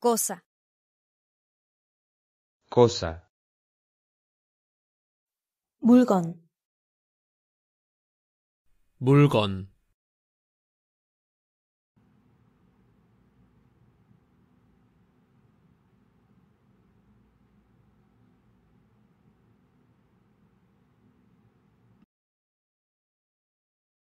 Cosa. Cosa. 물건. 물건.